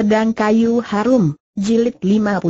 Pedang Kayu Harum, Jilid 58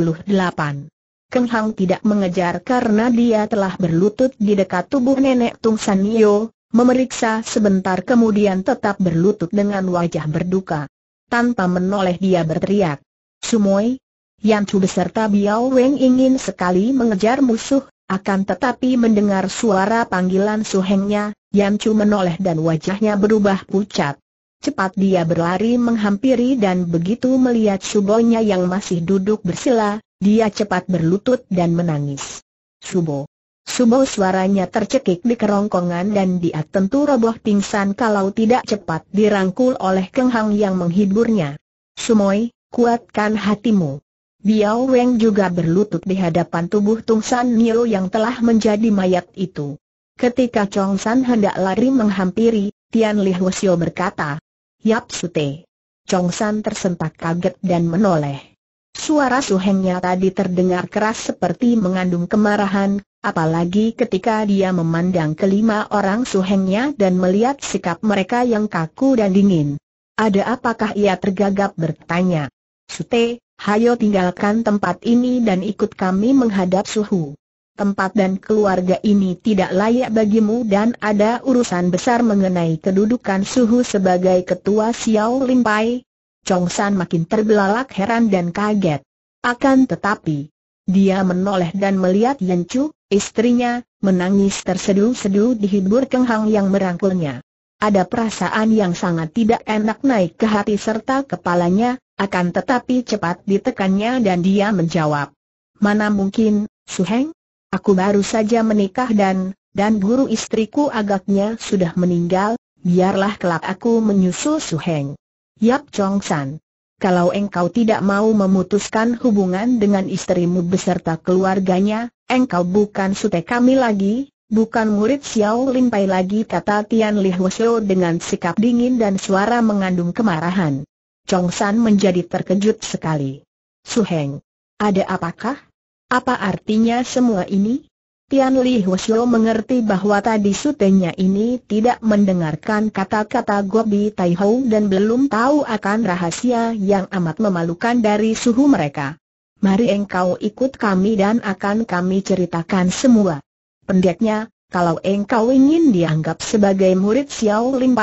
Keng Hang tidak mengejar karena dia telah berlutut di dekat tubuh nenek Tung San Nio, memeriksa sebentar kemudian tetap berlutut dengan wajah berduka. Tanpa menoleh dia berteriak, Sumoi, Yan Chu beserta Biao Weng ingin sekali mengejar musuh, akan tetapi mendengar suara panggilan suhengnya, Yan Chu menoleh dan wajahnya berubah pucat. Cepat dia berlari menghampiri dan begitu melihat Subonya yang masih duduk bersila, dia cepat berlutut dan menangis. Subo. Subo suaranya tercekik di kerongkongan dan dia tentu roboh pingsan kalau tidak cepat dirangkul oleh Keng Hang yang menghiburnya. Sumoi, kuatkan hatimu. Biao Weng juga berlutut di hadapan tubuh Tung San Nio yang telah menjadi mayat itu. Ketika Chong San hendak lari menghampiri, Tian Li Hwasyo berkata, Yap Sute. Chong San tersentak kaget dan menoleh. Suara suhengnya tadi terdengar keras seperti mengandung kemarahan, apalagi ketika dia memandang kelima orang suhengnya dan melihat sikap mereka yang kaku dan dingin. Ada apakah ia tergagap bertanya? Sute, hayo tinggalkan tempat ini dan ikut kami menghadap suhu tempat dan keluarga ini tidak layak bagimu dan ada urusan besar mengenai kedudukan Suhu sebagai ketua Xiao Limpai. Chong San makin terbelalak heran dan kaget. Akan tetapi, dia menoleh dan melihat Yan Chu, istrinya, menangis terseduh-seduh dihibur Keng Hang yang merangkulnya. Ada perasaan yang sangat tidak enak naik ke hati serta kepalanya, akan tetapi cepat ditekannya dan dia menjawab. Mana mungkin, Su Heng? Aku baru saja menikah dan, dan guru istriku agaknya sudah meninggal, biarlah kelak aku menyusul Suheng. Yap Chong San. Kalau engkau tidak mau memutuskan hubungan dengan istrimu beserta keluarganya, engkau bukan sute kami lagi, bukan murid Xiao Lin Pai lagi kata Tian Li Huo dengan sikap dingin dan suara mengandung kemarahan. Chong San menjadi terkejut sekali. Suheng, ada apakah? Apa artinya semua ini? Tian Li Hwasyo mengerti bahwa tadi sutenya ini tidak mendengarkan kata-kata Gobi Taihou dan belum tahu akan rahasia yang amat memalukan dari suhu mereka. Mari engkau ikut kami dan akan kami ceritakan semua. Pendeknya, kalau engkau ingin dianggap sebagai murid Xiao Lim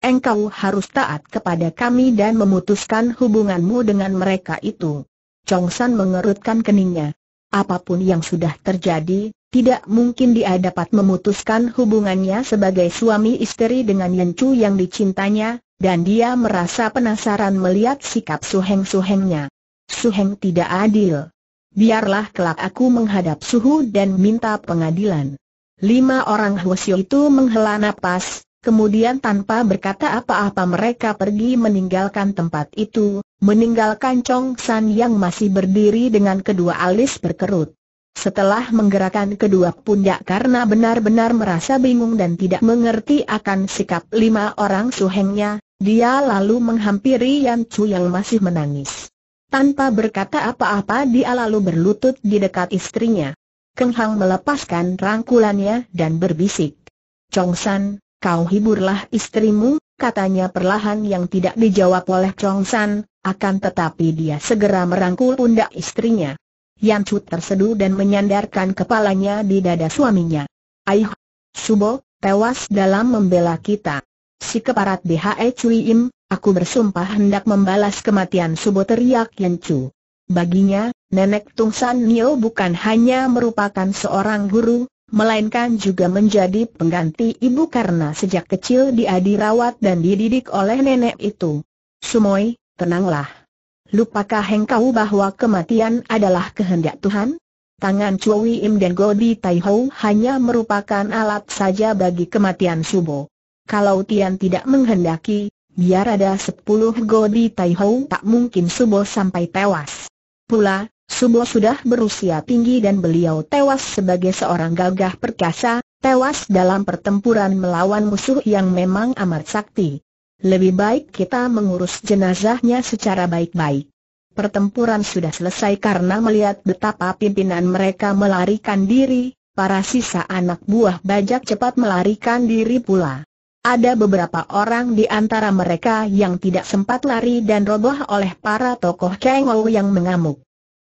engkau harus taat kepada kami dan memutuskan hubunganmu dengan mereka itu. Chong San mengerutkan keningnya. Apapun yang sudah terjadi, tidak mungkin dia dapat memutuskan hubungannya sebagai suami istri dengan Yen Chu yang dicintanya, dan dia merasa penasaran melihat sikap suheng-suhengnya. Suheng tidak adil. Biarlah kelak aku menghadap suhu dan minta pengadilan. Lima orang Huosio itu menghela napas, Kemudian tanpa berkata apa-apa mereka pergi meninggalkan tempat itu, meninggalkan Chong San yang masih berdiri dengan kedua alis berkerut. Setelah menggerakkan kedua pundak karena benar-benar merasa bingung dan tidak mengerti akan sikap lima orang suhengnya, dia lalu menghampiri Yan Chu yang masih menangis. Tanpa berkata apa-apa dia lalu berlutut di dekat istrinya. Keng Hang melepaskan rangkulannya dan berbisik. Chong San, kau hiburlah istrimu, katanya perlahan yang tidak dijawab oleh Chong San, akan tetapi dia segera merangkul pundak istrinya. Yan Chu terseduh dan menyandarkan kepalanya di dada suaminya. Aih, Subo, tewas dalam membela kita. Si keparat DHE Cui Im, aku bersumpah hendak membalas kematian Subo teriak Yan Chu. Baginya, Nenek Tung San Nio bukan hanya merupakan seorang guru, melainkan juga menjadi pengganti ibu karena sejak kecil dia dirawat dan dididik oleh nenek itu. Sumoy, tenanglah. Lupakah engkau bahwa kematian adalah kehendak Tuhan? Tangan Cui Im dan Godi Tai hanya merupakan alat saja bagi kematian Subo. Kalau Tian tidak menghendaki, biar ada sepuluh Godi Tai tak mungkin Subo sampai tewas. Pula, Subo sudah berusia tinggi dan beliau tewas sebagai seorang gagah perkasa, tewas dalam pertempuran melawan musuh yang memang amat sakti. Lebih baik kita mengurus jenazahnya secara baik-baik. Pertempuran sudah selesai karena melihat betapa pimpinan mereka melarikan diri, para sisa anak buah bajak cepat melarikan diri pula. Ada beberapa orang di antara mereka yang tidak sempat lari dan roboh oleh para tokoh Kengou yang mengamuk.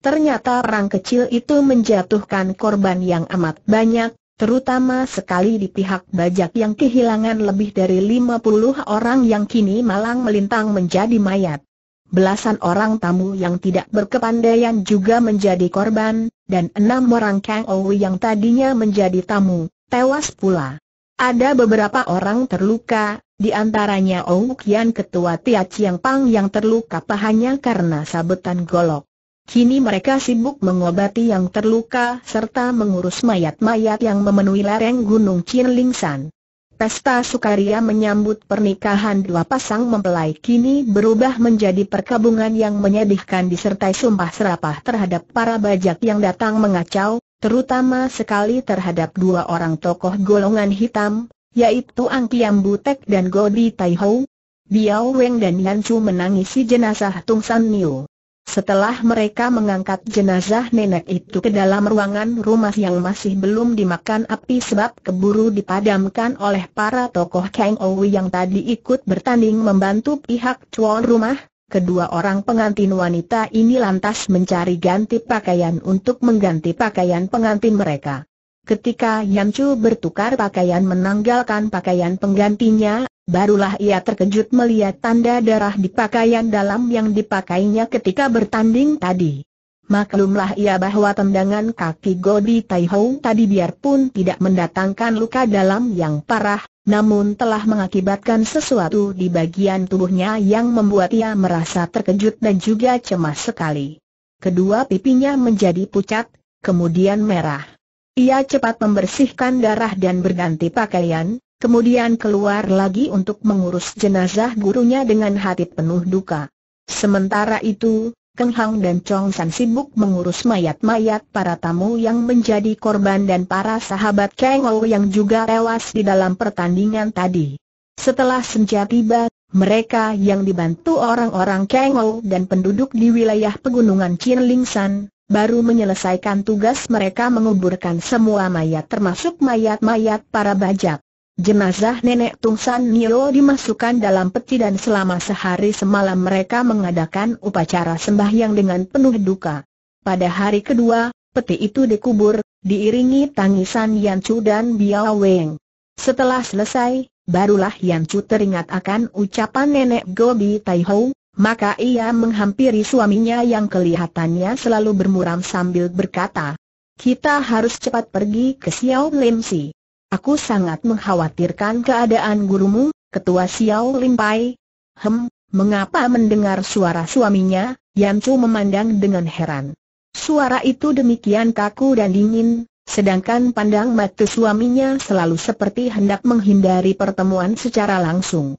Ternyata orang kecil itu menjatuhkan korban yang amat banyak, terutama sekali di pihak bajak yang kehilangan lebih dari 50 orang yang kini malang melintang menjadi mayat. Belasan orang tamu yang tidak berkepandaian juga menjadi korban, dan enam orang Kang Owi yang tadinya menjadi tamu, tewas pula. Ada beberapa orang terluka, di antaranya Ong Kian ketua Tia Chiang Pang yang terluka pahanya karena sabetan golok. Kini mereka sibuk mengobati yang terluka serta mengurus mayat-mayat yang memenuhi lereng Gunung San. Pesta sukaria menyambut pernikahan dua pasang mempelai kini berubah menjadi perkabungan yang menyedihkan disertai sumpah serapah terhadap para bajak yang datang mengacau, terutama sekali terhadap dua orang tokoh golongan hitam, yaitu Ang Butek dan Godi Taihou. Biao Weng dan Yan Chu menangisi jenazah Tung San Niu. Setelah mereka mengangkat jenazah nenek itu ke dalam ruangan rumah yang masih belum dimakan api sebab keburu dipadamkan oleh para tokoh Kang Owi yang tadi ikut bertanding membantu pihak tuan rumah, Kedua orang pengantin wanita ini lantas mencari ganti pakaian untuk mengganti pakaian pengantin mereka. Ketika Yan Chu bertukar pakaian menanggalkan pakaian penggantinya, Barulah ia terkejut melihat tanda darah di pakaian dalam yang dipakainya ketika bertanding tadi. Maklumlah ia bahwa tendangan kaki Godi Taihou tadi biarpun tidak mendatangkan luka dalam yang parah, namun telah mengakibatkan sesuatu di bagian tubuhnya yang membuat ia merasa terkejut dan juga cemas sekali. Kedua pipinya menjadi pucat, kemudian merah. Ia cepat membersihkan darah dan berganti pakaian, kemudian keluar lagi untuk mengurus jenazah gurunya dengan hati penuh duka. Sementara itu, Keng Hang dan Chong San sibuk mengurus mayat-mayat para tamu yang menjadi korban dan para sahabat Kang Ou yang juga tewas di dalam pertandingan tadi. Setelah senja tiba, mereka yang dibantu orang-orang Kang Ou dan penduduk di wilayah pegunungan Chin Ling San, baru menyelesaikan tugas mereka menguburkan semua mayat termasuk mayat-mayat para bajak. Jenazah nenek Tung San Nio dimasukkan dalam peti dan selama sehari semalam mereka mengadakan upacara sembahyang dengan penuh duka. Pada hari kedua, peti itu dikubur, diiringi tangisan Yan Chu dan Biao Weng. Setelah selesai, barulah Yan Chu teringat akan ucapan nenek Gobi Tai Hou, maka ia menghampiri suaminya yang kelihatannya selalu bermuram sambil berkata, kita harus cepat pergi ke Xiao Lim Si. Aku sangat mengkhawatirkan keadaan gurumu, ketua Xiao Limpai. Hem, mengapa mendengar suara suaminya, Chu memandang dengan heran. Suara itu demikian kaku dan dingin, sedangkan pandang mata suaminya selalu seperti hendak menghindari pertemuan secara langsung.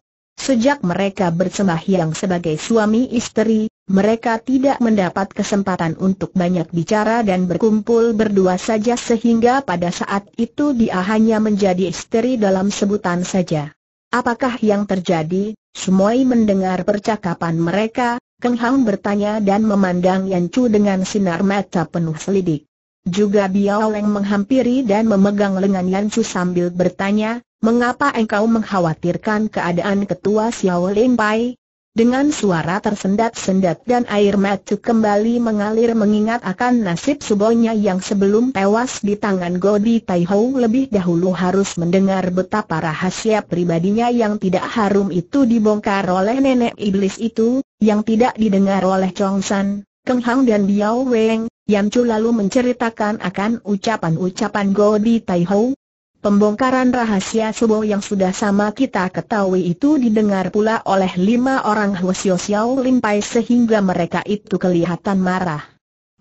Sejak mereka bersembahyang sebagai suami istri, mereka tidak mendapat kesempatan untuk banyak bicara dan berkumpul berdua saja sehingga pada saat itu dia hanya menjadi istri dalam sebutan saja. Apakah yang terjadi? Semua mendengar percakapan mereka, Keng Hang bertanya dan memandang Yan Chu dengan sinar mata penuh selidik. Juga Biao Leng menghampiri dan memegang lengan Yan Chu sambil bertanya, mengapa engkau mengkhawatirkan keadaan ketua Xiao Lin Pai? Dengan suara tersendat-sendat dan air mata kembali mengalir mengingat akan nasib subonya yang sebelum tewas di tangan Godi Taihou lebih dahulu harus mendengar betapa rahasia pribadinya yang tidak harum itu dibongkar oleh nenek iblis itu, yang tidak didengar oleh Chong San. Keng Hang dan Biao Weng, Yam Chu lalu menceritakan akan ucapan-ucapan Go Di Tai Ho. Pembongkaran rahasia Subo yang sudah sama kita ketahui itu didengar pula oleh lima orang Huo Xiao Limpai sehingga mereka itu kelihatan marah.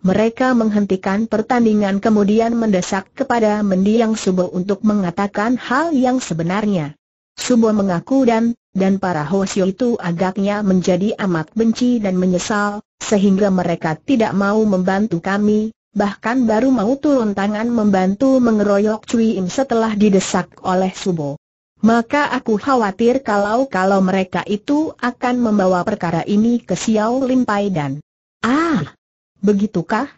Mereka menghentikan pertandingan kemudian mendesak kepada mendiang Subo untuk mengatakan hal yang sebenarnya. Subo mengaku dan, dan para Hwasyo itu agaknya menjadi amat benci dan menyesal, sehingga mereka tidak mau membantu kami, bahkan baru mau turun tangan membantu mengeroyok Cui Im setelah didesak oleh Subo. Maka aku khawatir kalau-kalau mereka itu akan membawa perkara ini ke Xiao Limpai dan Ah, begitukah?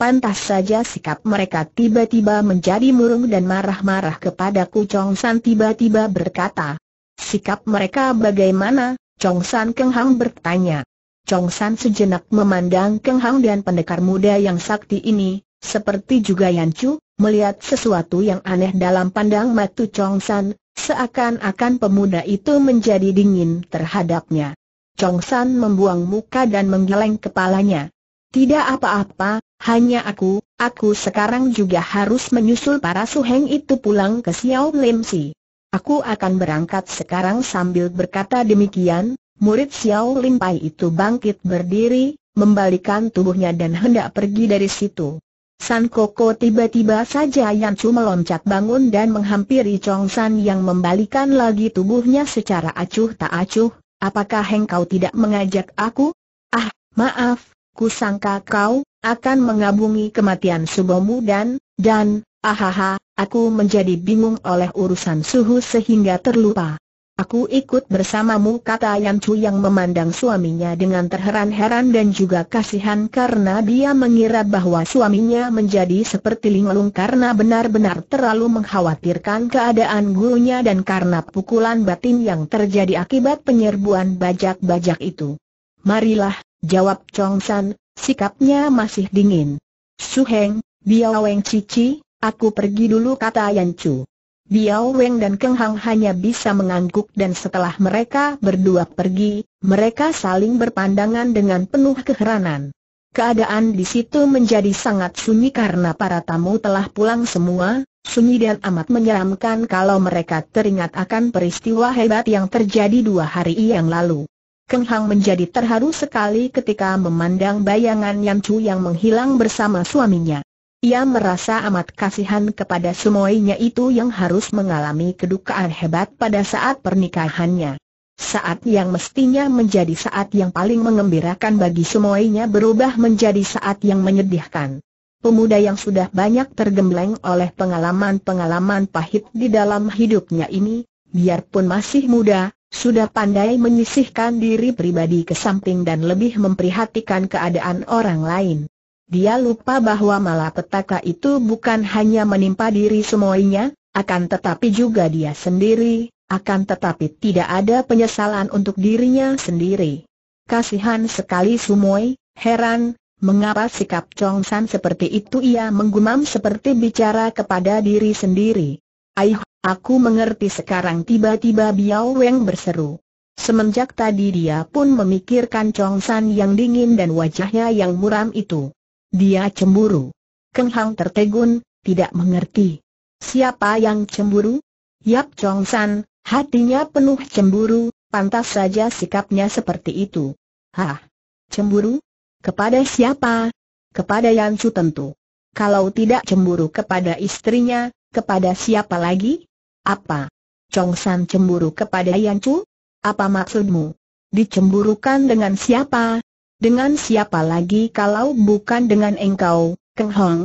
Pantas saja sikap mereka tiba-tiba menjadi murung dan marah-marah kepadaku Chong San tiba-tiba berkata. Sikap mereka bagaimana? Chong San Keng Hang bertanya. Chong San sejenak memandang Keng Hang dan pendekar muda yang sakti ini, seperti juga Yan Chu, melihat sesuatu yang aneh dalam pandang matu Chong San, seakan-akan pemuda itu menjadi dingin terhadapnya. Chong San membuang muka dan menggeleng kepalanya. Tidak apa-apa, hanya aku, aku sekarang juga harus menyusul para suheng itu pulang ke Xiao Lim Si. Aku akan berangkat sekarang sambil berkata demikian, Murid Xiao Lim itu bangkit berdiri, membalikan tubuhnya dan hendak pergi dari situ. San Koko tiba-tiba saja Yan Chu meloncat bangun dan menghampiri Chong San yang membalikan lagi tubuhnya secara acuh tak acuh, apakah engkau tidak mengajak aku? Ah, maaf, kusangka kau akan mengabungi kematian subomu dan, dan, ahaha, aku menjadi bingung oleh urusan suhu sehingga terlupa. Aku ikut bersamamu kata Yan Chu yang memandang suaminya dengan terheran-heran dan juga kasihan karena dia mengira bahwa suaminya menjadi seperti linglung karena benar-benar terlalu mengkhawatirkan keadaan gurunya dan karena pukulan batin yang terjadi akibat penyerbuan bajak-bajak itu. Marilah, jawab Chong San, sikapnya masih dingin. Su Heng, Biao Weng Cici, aku pergi dulu kata Yan Chu. Biao Weng dan Keng Hang hanya bisa mengangguk dan setelah mereka berdua pergi, mereka saling berpandangan dengan penuh keheranan. Keadaan di situ menjadi sangat sunyi karena para tamu telah pulang semua, sunyi dan amat menyeramkan kalau mereka teringat akan peristiwa hebat yang terjadi dua hari yang lalu. Keng Hang menjadi terharu sekali ketika memandang bayangan Yan Chu yang menghilang bersama suaminya. Ia merasa amat kasihan kepada semuanya itu yang harus mengalami kedukaan hebat pada saat pernikahannya. Saat yang mestinya menjadi saat yang paling mengembirakan bagi semuanya berubah menjadi saat yang menyedihkan. Pemuda yang sudah banyak tergembleng oleh pengalaman-pengalaman pahit di dalam hidupnya ini, biarpun masih muda, sudah pandai menyisihkan diri pribadi ke samping dan lebih memprihatikan keadaan orang lain. Dia lupa bahwa malapetaka itu bukan hanya menimpa diri semuanya, akan tetapi juga dia sendiri, akan tetapi tidak ada penyesalan untuk dirinya sendiri. Kasihan sekali Sumoy, heran, mengapa sikap Chong San seperti itu ia menggumam seperti bicara kepada diri sendiri. Aih, aku mengerti sekarang tiba-tiba Biao Weng berseru. Semenjak tadi dia pun memikirkan Chong San yang dingin dan wajahnya yang muram itu. Dia cemburu. Keng Hang tertegun, tidak mengerti. Siapa yang cemburu? Yap Chong San, hatinya penuh cemburu, pantas saja sikapnya seperti itu. Hah? Cemburu? Kepada siapa? Kepada Yan Chu tentu. Kalau tidak cemburu kepada istrinya, kepada siapa lagi? Apa? Chong San cemburu kepada Yan Chu? Apa maksudmu? Dicemburukan dengan siapa? Dengan siapa lagi kalau bukan dengan engkau, Keng Hong?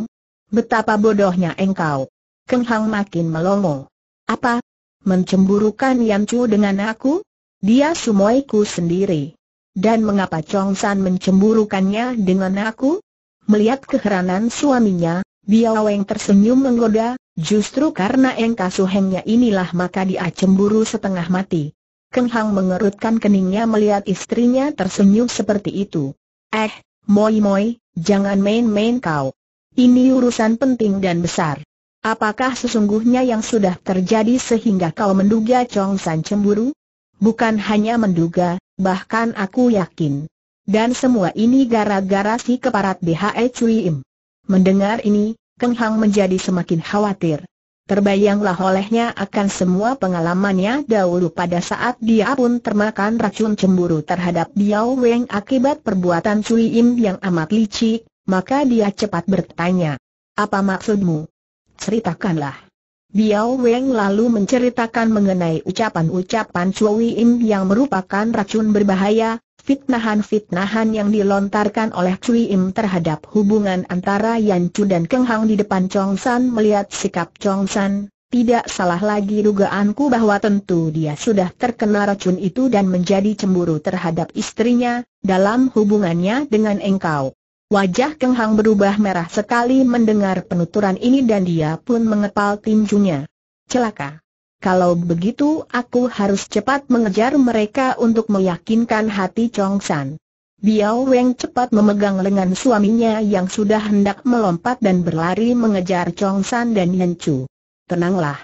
Betapa bodohnya engkau. Keng Hong makin melongo. Apa? Mencemburukan Yan Chu dengan aku? Dia sumoiku sendiri. Dan mengapa Chong San mencemburukannya dengan aku? Melihat keheranan suaminya, Biao Weng tersenyum menggoda, justru karena engkau Suhengnya inilah maka dia cemburu setengah mati. Keng Hang mengerutkan keningnya melihat istrinya tersenyum seperti itu. Eh, Moi Moi, jangan main-main kau. Ini urusan penting dan besar. Apakah sesungguhnya yang sudah terjadi sehingga kau menduga Chong San cemburu? Bukan hanya menduga, bahkan aku yakin. Dan semua ini gara-gara si keparat BHE Cui Im. Mendengar ini, Keng Hang menjadi semakin khawatir. Terbayanglah olehnya akan semua pengalamannya dahulu pada saat dia pun termakan racun cemburu terhadap Diao Weng akibat perbuatan Cui Im yang amat licik, maka dia cepat bertanya. Apa maksudmu? Ceritakanlah. Diao Weng lalu menceritakan mengenai ucapan-ucapan Cui Im yang merupakan racun berbahaya, fitnahan-fitnahan yang dilontarkan oleh Cui Im terhadap hubungan antara Yan Chu dan Keng Hang di depan Chong San melihat sikap Chong San, tidak salah lagi dugaanku bahwa tentu dia sudah terkena racun itu dan menjadi cemburu terhadap istrinya, dalam hubungannya dengan engkau. Wajah Keng Hang berubah merah sekali mendengar penuturan ini dan dia pun mengepal tinjunya. Celaka! Kalau begitu aku harus cepat mengejar mereka untuk meyakinkan hati Chong San. Biao Weng cepat memegang lengan suaminya yang sudah hendak melompat dan berlari mengejar Chong San dan Yen Chu. Tenanglah.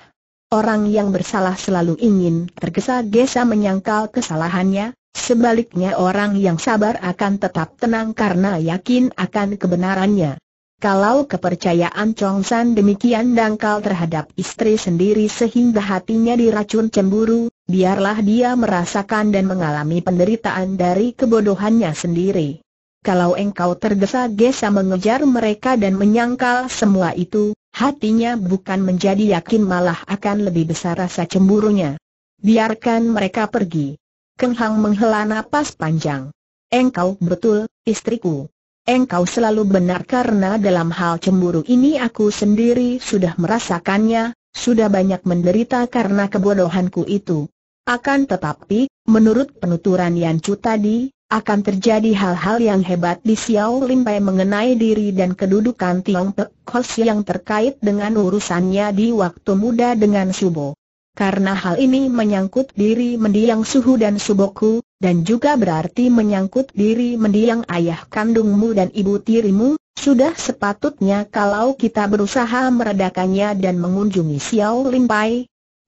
Orang yang bersalah selalu ingin tergesa-gesa menyangkal kesalahannya, sebaliknya orang yang sabar akan tetap tenang karena yakin akan kebenarannya. Kalau kepercayaan Chong San demikian dangkal terhadap istri sendiri sehingga hatinya diracun cemburu, biarlah dia merasakan dan mengalami penderitaan dari kebodohannya sendiri. Kalau engkau tergesa-gesa mengejar mereka dan menyangkal semua itu, hatinya bukan menjadi yakin malah akan lebih besar rasa cemburunya. Biarkan mereka pergi. Keng Hang menghela napas panjang. Engkau betul, istriku. Engkau selalu benar karena dalam hal cemburu ini aku sendiri sudah merasakannya, sudah banyak menderita karena kebodohanku itu. Akan tetapi, menurut penuturan Yan Chu tadi, akan terjadi hal-hal yang hebat di Xiao Limpai mengenai diri dan kedudukan Tiong Pek Kos yang terkait dengan urusannya di waktu muda dengan Subo. Karena hal ini menyangkut diri mendiang Suhu dan Suboku, dan juga berarti menyangkut diri mendiang ayah kandungmu dan ibu tirimu, sudah sepatutnya kalau kita berusaha meredakannya dan mengunjungi Xiao Lin Pai.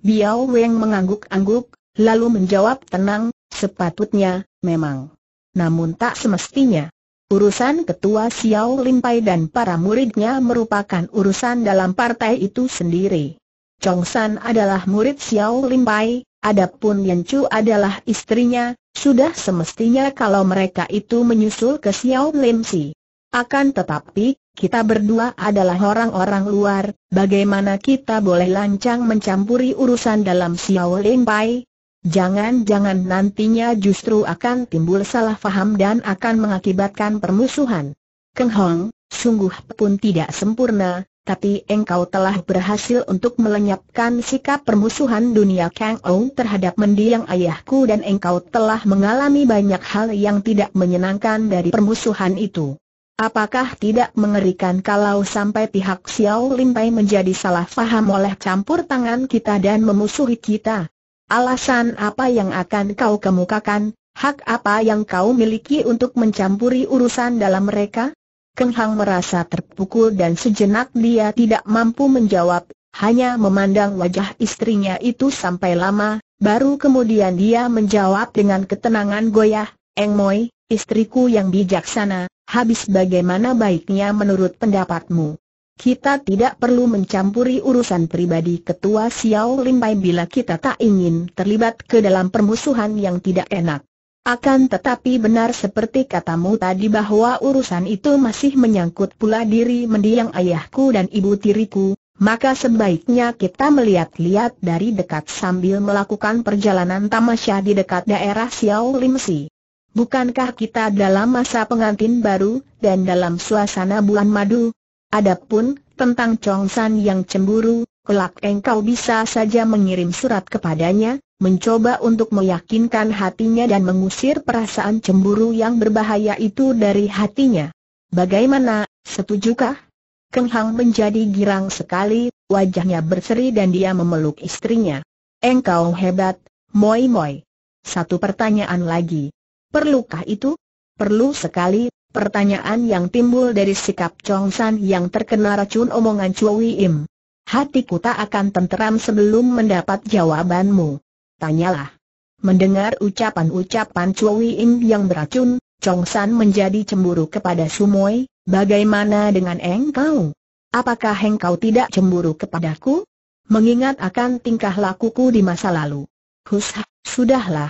Biao Weng mengangguk-angguk, lalu menjawab tenang, sepatutnya, memang. Namun tak semestinya. Urusan ketua Xiao Lin dan para muridnya merupakan urusan dalam partai itu sendiri. Chong San adalah murid Xiao Lin adapun Yan Chu adalah istrinya, sudah semestinya kalau mereka itu menyusul ke Xiao Lim Si. Akan tetapi, kita berdua adalah orang-orang luar, bagaimana kita boleh lancang mencampuri urusan dalam Xiao Lim Pai? Jangan-jangan nantinya justru akan timbul salah faham dan akan mengakibatkan permusuhan. Keng Hong, sungguh pun tidak sempurna, tapi engkau telah berhasil untuk melenyapkan sikap permusuhan dunia Kang Ou terhadap mendiang ayahku dan engkau telah mengalami banyak hal yang tidak menyenangkan dari permusuhan itu. Apakah tidak mengerikan kalau sampai pihak Xiao Limpai menjadi salah faham oleh campur tangan kita dan memusuhi kita? Alasan apa yang akan kau kemukakan? Hak apa yang kau miliki untuk mencampuri urusan dalam mereka? Keng Hang merasa terpukul dan sejenak dia tidak mampu menjawab, hanya memandang wajah istrinya itu sampai lama, baru kemudian dia menjawab dengan ketenangan goyah, Eng Moi, istriku yang bijaksana, habis bagaimana baiknya menurut pendapatmu? Kita tidak perlu mencampuri urusan pribadi ketua Xiao Limpai bila kita tak ingin terlibat ke dalam permusuhan yang tidak enak. Akan tetapi benar seperti katamu tadi bahwa urusan itu masih menyangkut pula diri mendiang ayahku dan ibu tiriku, maka sebaiknya kita melihat-lihat dari dekat sambil melakukan perjalanan tamasya di dekat daerah Xiao Limsi. Bukankah kita dalam masa pengantin baru, dan dalam suasana bulan madu? Adapun, tentang Chong San yang cemburu, kelak engkau bisa saja mengirim surat kepadanya, mencoba untuk meyakinkan hatinya dan mengusir perasaan cemburu yang berbahaya itu dari hatinya. Bagaimana, setujukah? Keng Hang menjadi girang sekali, wajahnya berseri dan dia memeluk istrinya. Engkau hebat, Moi Moi. Satu pertanyaan lagi. Perlukah itu? Perlu sekali, pertanyaan yang timbul dari sikap Chong San yang terkena racun omongan Cui Im. Hatiku tak akan tenteram sebelum mendapat jawabanmu. Tanyalah. Mendengar ucapan-ucapan Cui Im yang beracun, Chong San menjadi cemburu kepada Sumoi, bagaimana dengan engkau? Apakah engkau tidak cemburu kepadaku? Mengingat akan tingkah lakuku di masa lalu. Husha, sudahlah.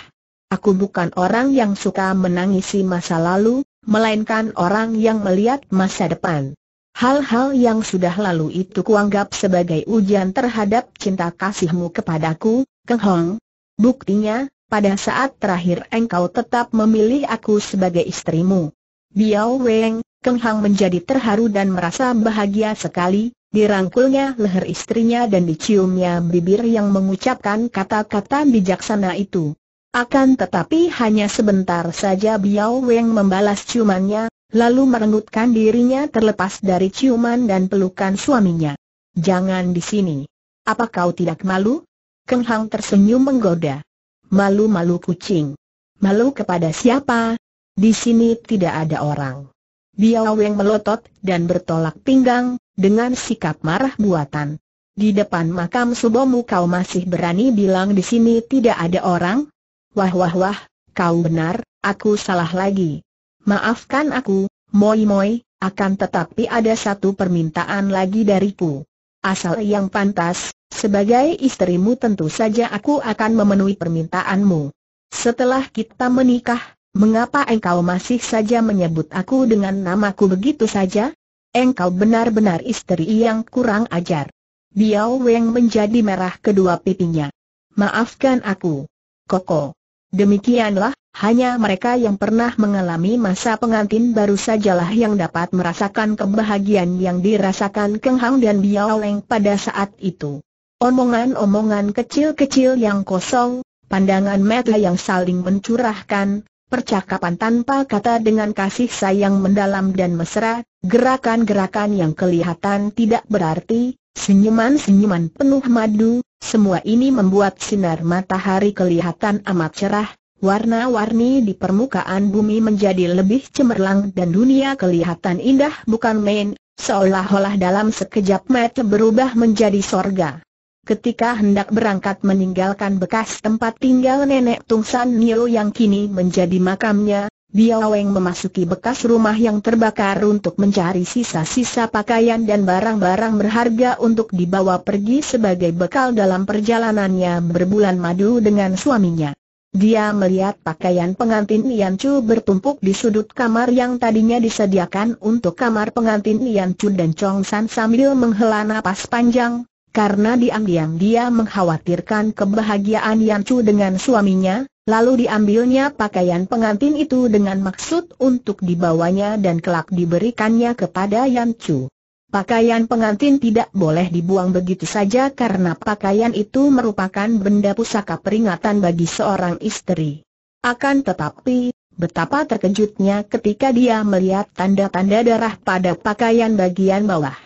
Aku bukan orang yang suka menangisi masa lalu, melainkan orang yang melihat masa depan. Hal-hal yang sudah lalu itu kuanggap sebagai ujian terhadap cinta kasihmu kepadaku, Keng Hong. Buktinya, pada saat terakhir engkau tetap memilih aku sebagai istrimu. Biao Weng, Keng Hang menjadi terharu dan merasa bahagia sekali, dirangkulnya leher istrinya dan diciumnya bibir yang mengucapkan kata-kata bijaksana itu. Akan tetapi hanya sebentar saja Biao Weng membalas ciumannya, lalu merenggutkan dirinya terlepas dari ciuman dan pelukan suaminya. Jangan di sini. Apa kau tidak malu? Keng Hang tersenyum menggoda. Malu-malu kucing. Malu kepada siapa? Di sini tidak ada orang. Biao Weng melotot dan bertolak pinggang, dengan sikap marah buatan. Di depan makam subomu kau masih berani bilang di sini tidak ada orang? Wah wah wah, kau benar, aku salah lagi. Maafkan aku, Moi Moi, akan tetapi ada satu permintaan lagi dariku. Asal yang pantas, sebagai istrimu tentu saja aku akan memenuhi permintaanmu. Setelah kita menikah, mengapa engkau masih saja menyebut aku dengan namaku begitu saja? Engkau benar-benar istri yang kurang ajar. Biao Weng menjadi merah kedua pipinya. Maafkan aku. Koko. Demikianlah, hanya mereka yang pernah mengalami masa pengantin baru sajalah yang dapat merasakan kebahagiaan yang dirasakan Keng Hang dan Biao Leng pada saat itu. Omongan-omongan kecil-kecil yang kosong, pandangan mata yang saling mencurahkan, percakapan tanpa kata dengan kasih sayang mendalam dan mesra, gerakan-gerakan yang kelihatan tidak berarti, senyuman-senyuman penuh madu, semua ini membuat sinar matahari kelihatan amat cerah, Warna-warni di permukaan bumi menjadi lebih cemerlang dan dunia kelihatan indah bukan main, seolah-olah dalam sekejap mata berubah menjadi sorga. Ketika hendak berangkat meninggalkan bekas tempat tinggal nenek Tung San Nio yang kini menjadi makamnya, Biaweng memasuki bekas rumah yang terbakar untuk mencari sisa-sisa pakaian dan barang-barang berharga untuk dibawa pergi sebagai bekal dalam perjalanannya berbulan madu dengan suaminya. Dia melihat pakaian pengantin Nian Chu bertumpuk di sudut kamar yang tadinya disediakan untuk kamar pengantin Nian Chu dan Chong San sambil menghela napas panjang, karena diam-diam dia mengkhawatirkan kebahagiaan Nian Chu dengan suaminya, lalu diambilnya pakaian pengantin itu dengan maksud untuk dibawanya dan kelak diberikannya kepada Nian Chu. Pakaian pengantin tidak boleh dibuang begitu saja karena pakaian itu merupakan benda pusaka peringatan bagi seorang istri. Akan tetapi, betapa terkejutnya ketika dia melihat tanda-tanda darah pada pakaian bagian bawah.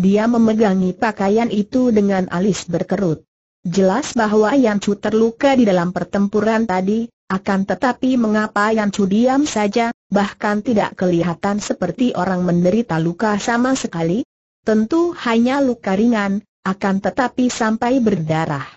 Dia memegangi pakaian itu dengan alis berkerut. Jelas bahwa Yan terluka di dalam pertempuran tadi, akan tetapi mengapa Chu diam saja, bahkan tidak kelihatan seperti orang menderita luka sama sekali? Tentu hanya luka ringan, akan tetapi sampai berdarah.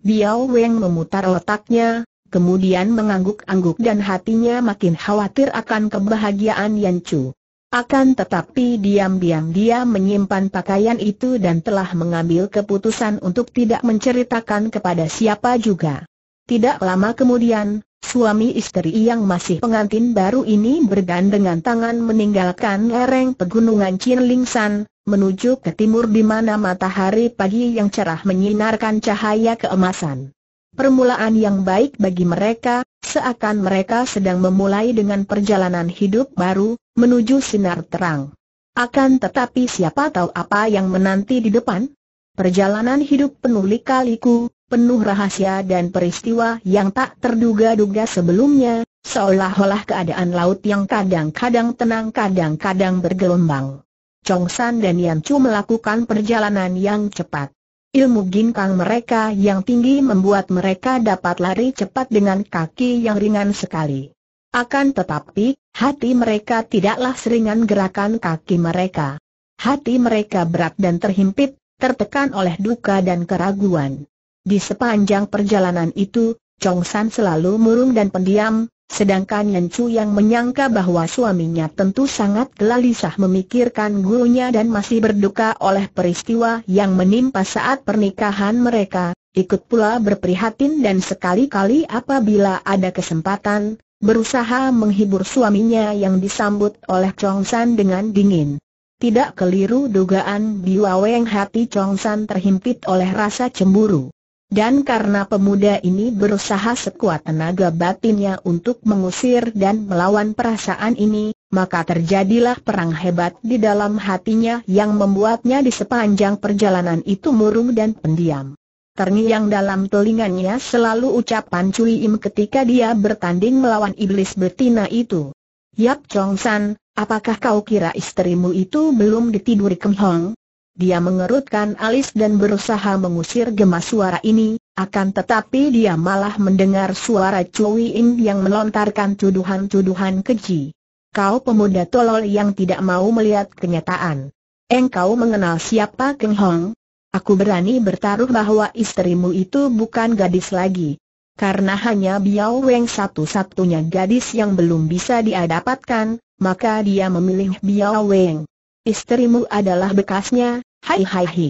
Biao Weng memutar otaknya, kemudian mengangguk-angguk dan hatinya makin khawatir akan kebahagiaan Chu. Akan tetapi diam-diam dia menyimpan pakaian itu dan telah mengambil keputusan untuk tidak menceritakan kepada siapa juga. Tidak lama kemudian, Suami istri yang masih pengantin baru ini bergandengan tangan meninggalkan lereng pegunungan Chinlingsan, menuju ke timur di mana matahari pagi yang cerah menyinarkan cahaya keemasan. Permulaan yang baik bagi mereka, seakan mereka sedang memulai dengan perjalanan hidup baru, menuju sinar terang. Akan tetapi siapa tahu apa yang menanti di depan? Perjalanan hidup penuh lika-liku, penuh rahasia dan peristiwa yang tak terduga-duga sebelumnya, seolah-olah keadaan laut yang kadang-kadang tenang kadang-kadang bergelombang. Chong San dan Yan Chu melakukan perjalanan yang cepat. Ilmu ginkang mereka yang tinggi membuat mereka dapat lari cepat dengan kaki yang ringan sekali. Akan tetapi, hati mereka tidaklah seringan gerakan kaki mereka. Hati mereka berat dan terhimpit, tertekan oleh duka dan keraguan. Di sepanjang perjalanan itu, Chong San selalu murung dan pendiam, sedangkan Yen Chu yang menyangka bahwa suaminya tentu sangat gelisah memikirkan gurunya dan masih berduka oleh peristiwa yang menimpa saat pernikahan mereka, ikut pula berprihatin dan sekali-kali apabila ada kesempatan, berusaha menghibur suaminya yang disambut oleh Chong San dengan dingin. Tidak keliru dugaan di yang hati Chong San terhimpit oleh rasa cemburu. Dan karena pemuda ini berusaha sekuat tenaga batinnya untuk mengusir dan melawan perasaan ini, maka terjadilah perang hebat di dalam hatinya yang membuatnya di sepanjang perjalanan itu murung dan pendiam. Terngiang dalam telinganya selalu ucapan Cui Im ketika dia bertanding melawan iblis betina itu. Yap Chong San, apakah kau kira istrimu itu belum ditiduri Keng dia mengerutkan alis dan berusaha mengusir gemas suara ini, akan tetapi dia malah mendengar suara Cui Ing yang melontarkan tuduhan-tuduhan keji. Kau pemuda tolol yang tidak mau melihat kenyataan. Engkau mengenal siapa Keng Hong? Aku berani bertaruh bahwa istrimu itu bukan gadis lagi. Karena hanya Biao Weng satu-satunya gadis yang belum bisa dia maka dia memilih Biao Weng. Istrimu adalah bekasnya, Hai hai hi.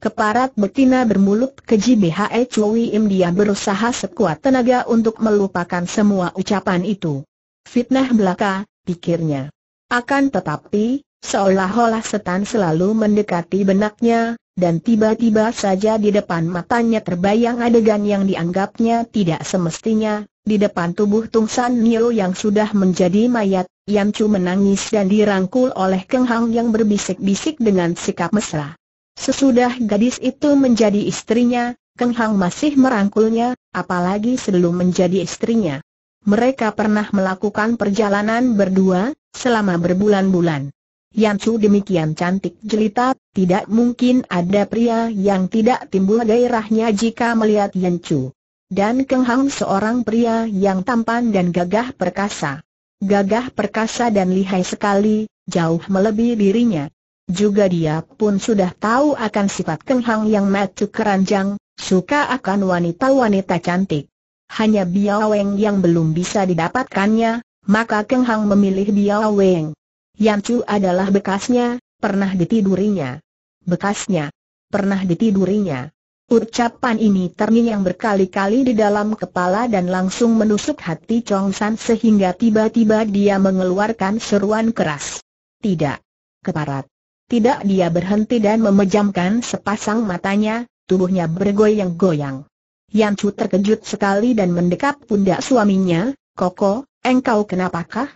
Keparat betina bermulut keji Bhe Chui Im dia berusaha sekuat tenaga untuk melupakan semua ucapan itu. Fitnah belaka, pikirnya. Akan tetapi, seolah-olah setan selalu mendekati benaknya, dan tiba-tiba saja di depan matanya terbayang adegan yang dianggapnya tidak semestinya, di depan tubuh Tung San Nio yang sudah menjadi mayat, Yan Chu menangis dan dirangkul oleh Keng Hang yang berbisik-bisik dengan sikap mesra. Sesudah gadis itu menjadi istrinya, Keng Hang masih merangkulnya, apalagi sebelum menjadi istrinya. Mereka pernah melakukan perjalanan berdua, selama berbulan-bulan. Yan Chu demikian cantik jelita, tidak mungkin ada pria yang tidak timbul gairahnya jika melihat Yan Chu dan Keng Hang seorang pria yang tampan dan gagah perkasa. Gagah perkasa dan lihai sekali, jauh melebihi dirinya. Juga dia pun sudah tahu akan sifat Keng Hang yang matu keranjang, suka akan wanita-wanita cantik. Hanya Biao Weng yang belum bisa didapatkannya, maka Keng Hang memilih Biao Weng. Yan Chu adalah bekasnya, pernah ditidurinya. Bekasnya, pernah ditidurinya. Ucapan ini yang berkali-kali di dalam kepala dan langsung menusuk hati Chong San sehingga tiba-tiba dia mengeluarkan seruan keras. Tidak. Keparat. Tidak dia berhenti dan memejamkan sepasang matanya, tubuhnya bergoyang-goyang. Yan Chu terkejut sekali dan mendekap pundak suaminya, Koko, engkau kenapakah?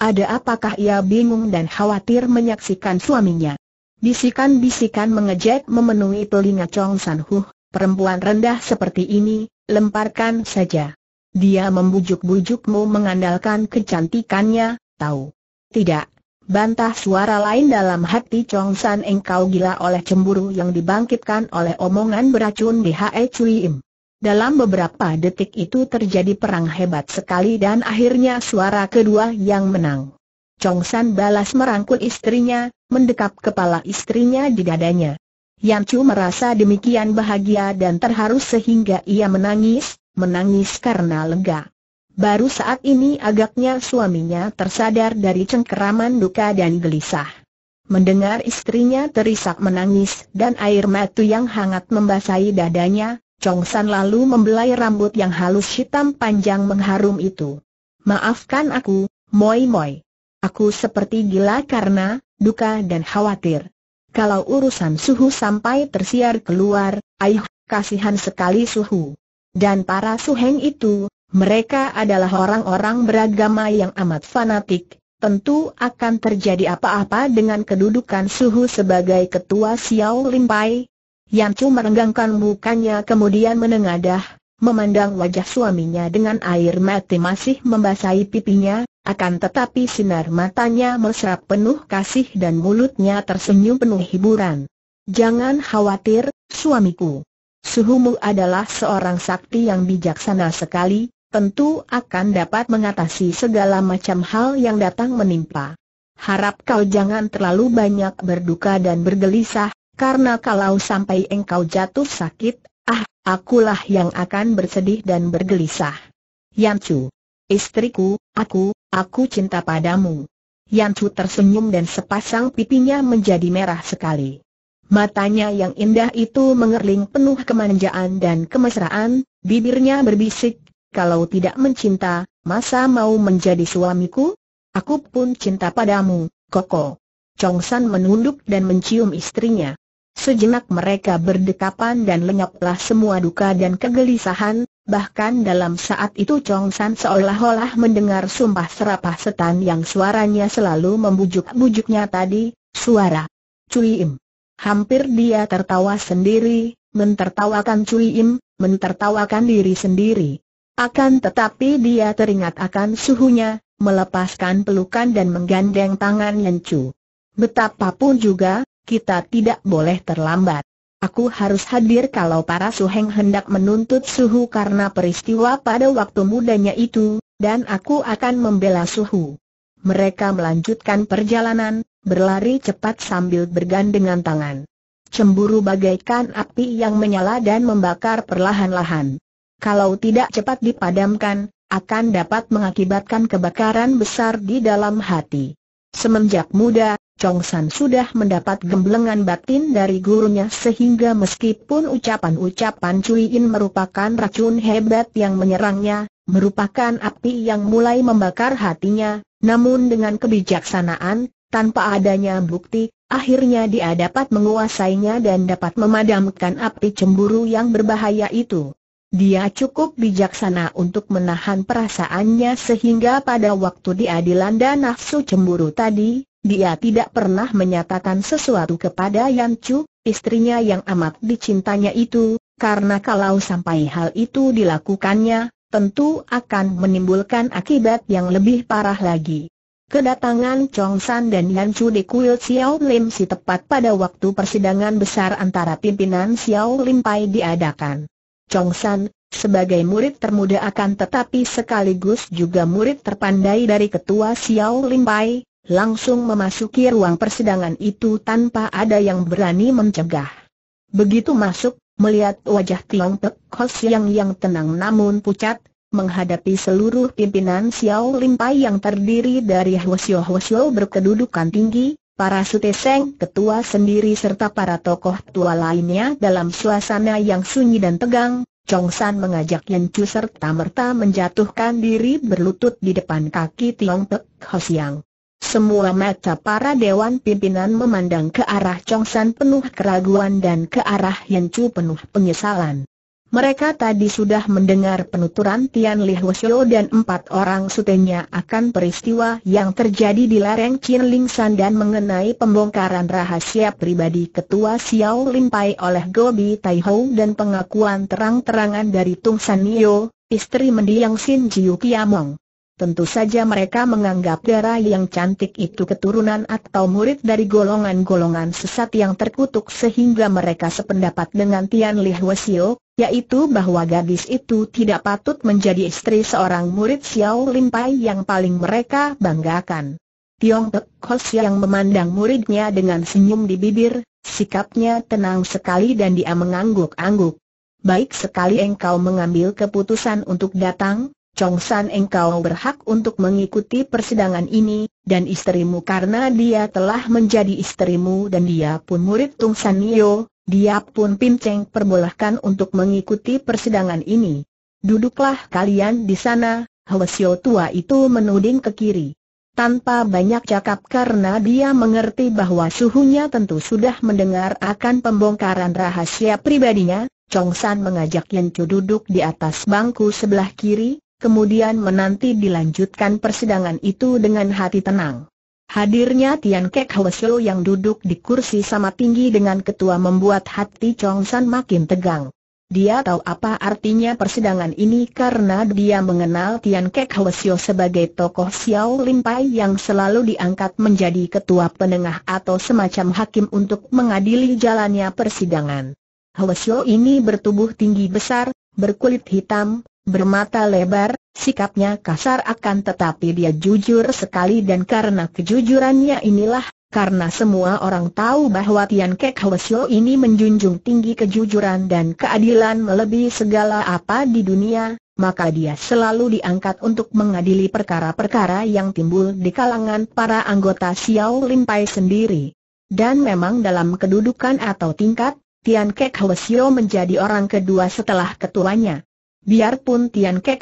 Ada apakah ia bingung dan khawatir menyaksikan suaminya? Bisikan-bisikan mengejek memenuhi telinga Chong San Huh perempuan rendah seperti ini, lemparkan saja. Dia membujuk-bujukmu mengandalkan kecantikannya, tahu? Tidak. Bantah suara lain dalam hati Chong San engkau gila oleh cemburu yang dibangkitkan oleh omongan beracun di Hae Cui Im. Dalam beberapa detik itu terjadi perang hebat sekali dan akhirnya suara kedua yang menang. Chong San balas merangkul istrinya, mendekap kepala istrinya di dadanya. Yan Chu merasa demikian bahagia dan terharu sehingga ia menangis, menangis karena lega. Baru saat ini agaknya suaminya tersadar dari cengkeraman duka dan gelisah. Mendengar istrinya terisak menangis dan air mata yang hangat membasahi dadanya, Chong San lalu membelai rambut yang halus hitam panjang mengharum itu. Maafkan aku, Moi Moi. Aku seperti gila karena duka dan khawatir. Kalau urusan suhu sampai tersiar keluar, ayuh, kasihan sekali suhu. Dan para suheng itu, mereka adalah orang-orang beragama yang amat fanatik, tentu akan terjadi apa-apa dengan kedudukan suhu sebagai ketua Xiao Limpai. Yang cuma merenggangkan mukanya kemudian menengadah, Memandang wajah suaminya dengan air mati masih membasahi pipinya, akan tetapi sinar matanya mesra penuh kasih dan mulutnya tersenyum penuh hiburan. Jangan khawatir, suamiku. Suhumu adalah seorang sakti yang bijaksana sekali, tentu akan dapat mengatasi segala macam hal yang datang menimpa. Harap kau jangan terlalu banyak berduka dan bergelisah, karena kalau sampai engkau jatuh sakit, Ah, akulah yang akan bersedih dan bergelisah. Yancu, istriku, aku, aku cinta padamu. Yancu tersenyum dan sepasang pipinya menjadi merah sekali. Matanya yang indah itu mengerling penuh kemanjaan dan kemesraan, bibirnya berbisik, kalau tidak mencinta, masa mau menjadi suamiku? Aku pun cinta padamu, Koko. Chong San menunduk dan mencium istrinya. Sejenak mereka berdekapan dan lenyaplah semua duka dan kegelisahan, bahkan dalam saat itu Chong San seolah-olah mendengar sumpah serapah setan yang suaranya selalu membujuk-bujuknya tadi, suara Cui Im. Hampir dia tertawa sendiri, mentertawakan Cui Im, mentertawakan diri sendiri. Akan tetapi dia teringat akan suhunya, melepaskan pelukan dan menggandeng tangan Yen Chu. Betapapun juga, kita tidak boleh terlambat. Aku harus hadir kalau para suheng hendak menuntut suhu karena peristiwa pada waktu mudanya itu, dan aku akan membela suhu. Mereka melanjutkan perjalanan, berlari cepat sambil bergandengan tangan. Cemburu bagaikan api yang menyala dan membakar perlahan-lahan. Kalau tidak cepat dipadamkan, akan dapat mengakibatkan kebakaran besar di dalam hati. Semenjak muda, Chong San sudah mendapat gemblengan batin dari gurunya sehingga meskipun ucapan-ucapan Cui In merupakan racun hebat yang menyerangnya, merupakan api yang mulai membakar hatinya, namun dengan kebijaksanaan, tanpa adanya bukti, akhirnya dia dapat menguasainya dan dapat memadamkan api cemburu yang berbahaya itu. Dia cukup bijaksana untuk menahan perasaannya sehingga pada waktu dia dilanda nafsu cemburu tadi, dia tidak pernah menyatakan sesuatu kepada Yan Chu, istrinya yang amat dicintanya itu, karena kalau sampai hal itu dilakukannya, tentu akan menimbulkan akibat yang lebih parah lagi. Kedatangan Chong San dan Yan Chu di kuil Xiao Lim si tepat pada waktu persidangan besar antara pimpinan Xiao Lim Pai diadakan. Chong San, sebagai murid termuda akan tetapi sekaligus juga murid terpandai dari ketua Xiao Lim Pai, langsung memasuki ruang persidangan itu tanpa ada yang berani mencegah. Begitu masuk, melihat wajah Tiong Pek Ho yang tenang namun pucat, menghadapi seluruh pimpinan Xiao Lim yang terdiri dari Hwasyo Hwasyo berkedudukan tinggi, para suteseng ketua sendiri serta para tokoh tua lainnya dalam suasana yang sunyi dan tegang, Chong San mengajak Yen Chu serta merta menjatuhkan diri berlutut di depan kaki Tiong Pek Hosiang. Semua mata para dewan pimpinan memandang ke arah Chongsan penuh keraguan dan ke arah Chu penuh penyesalan. Mereka tadi sudah mendengar penuturan Tian Li Huosyo dan empat orang sutenya akan peristiwa yang terjadi di lereng Chin San dan mengenai pembongkaran rahasia pribadi ketua Xiao Lim Pai oleh Gobi Tai Hou dan pengakuan terang-terangan dari Tung San Nio, istri mendiang Sin Jiu Kiamong. Tentu saja mereka menganggap dara yang cantik itu keturunan atau murid dari golongan-golongan sesat yang terkutuk sehingga mereka sependapat dengan Tian Li Huesio, yaitu bahwa gadis itu tidak patut menjadi istri seorang murid Xiao Lim Pai yang paling mereka banggakan. Tiong Pek kos yang memandang muridnya dengan senyum di bibir, sikapnya tenang sekali dan dia mengangguk-angguk. Baik sekali engkau mengambil keputusan untuk datang, Chong San engkau berhak untuk mengikuti persidangan ini, dan istrimu karena dia telah menjadi istrimu dan dia pun murid Tung San Nio, dia pun pinceng perbolehkan untuk mengikuti persidangan ini. Duduklah kalian di sana, Sio tua itu menuding ke kiri. Tanpa banyak cakap karena dia mengerti bahwa suhunya tentu sudah mendengar akan pembongkaran rahasia pribadinya, Chong San mengajak Yen Chu duduk di atas bangku sebelah kiri, kemudian menanti dilanjutkan persidangan itu dengan hati tenang. Hadirnya Tian Kek Hwesyo yang duduk di kursi sama tinggi dengan ketua membuat hati Chong San makin tegang. Dia tahu apa artinya persidangan ini karena dia mengenal Tian Kek Hwesyo sebagai tokoh Xiao Lim Pai yang selalu diangkat menjadi ketua penengah atau semacam hakim untuk mengadili jalannya persidangan. Hwesyo ini bertubuh tinggi besar, berkulit hitam, bermata lebar, sikapnya kasar akan tetapi dia jujur sekali dan karena kejujurannya inilah, karena semua orang tahu bahwa Tian Kek Hwasyo ini menjunjung tinggi kejujuran dan keadilan melebihi segala apa di dunia, maka dia selalu diangkat untuk mengadili perkara-perkara yang timbul di kalangan para anggota Xiao Lin Pai sendiri. Dan memang dalam kedudukan atau tingkat, Tian Kek Hwasyo menjadi orang kedua setelah ketuanya. Biarpun Tian Kek